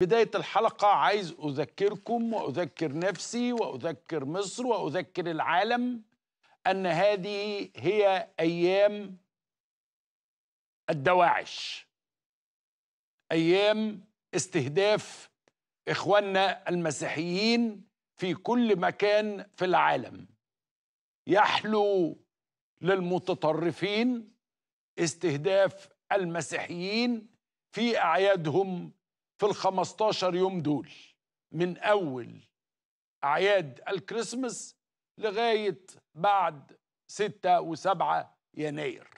بداية الحلقة عايز أذكركم وأذكر نفسي وأذكر مصر وأذكر العالم أن هذه هي أيام الدواعش أيام استهداف إخواننا المسيحيين في كل مكان في العالم يحلو للمتطرفين استهداف المسيحيين في أعيادهم في ال 15 يوم دول من أول أعياد الكريسماس لغاية بعد 6 و7 يناير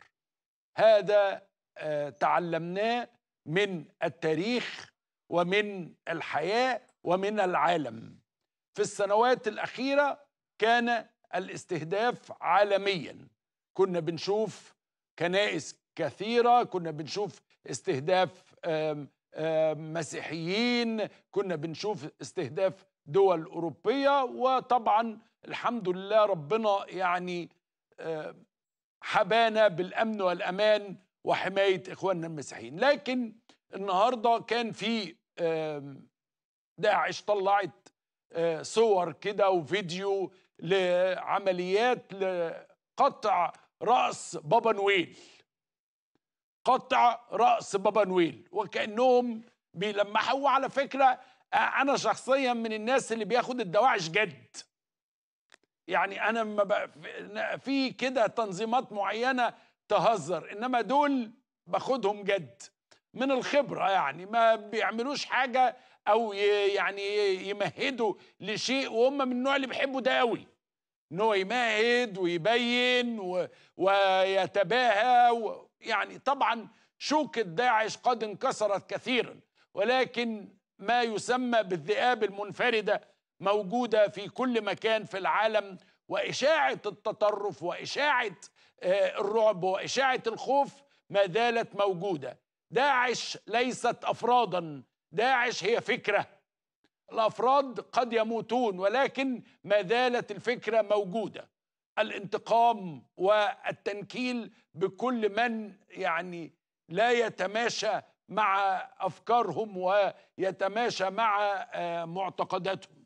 هذا آه، تعلمناه من التاريخ ومن الحياة ومن العالم في السنوات الأخيرة كان الاستهداف عالميا كنا بنشوف كنائس كثيرة كنا بنشوف استهداف آه، مسيحيين كنا بنشوف استهداف دول أوروبية وطبعا الحمد لله ربنا يعني آه، حبانا بالأمن والأمان وحماية إخواننا المسيحيين لكن النهاردة كان في داعش طلعت آه، صور كده وفيديو لعمليات لقطع رأس بابا نويل قطع رأس بابا نويل وكأنهم بيلمحوا على فكرة آه، أنا شخصيا من الناس اللي بياخد الدواعش جد يعني أنا ما في كده تنظيمات معينة تهزر إنما دول باخدهم جد من الخبرة يعني ما بيعملوش حاجة أو يعني يمهدوا لشيء وهم من النوع اللي بيحبوا ده قوي إن هو يمهد ويبين و... ويتباهى و... يعني طبعا شوكة داعش قد انكسرت كثيرا ولكن ما يسمى بالذئاب المنفردة موجودة في كل مكان في العالم وإشاعة التطرف وإشاعة آه، الرعب وإشاعة الخوف ما زالت موجودة داعش ليست أفرادا داعش هي فكرة الأفراد قد يموتون ولكن ما زالت الفكرة موجودة الانتقام والتنكيل بكل من يعني لا يتماشى مع افكارهم ويتماشى مع آه، معتقداتهم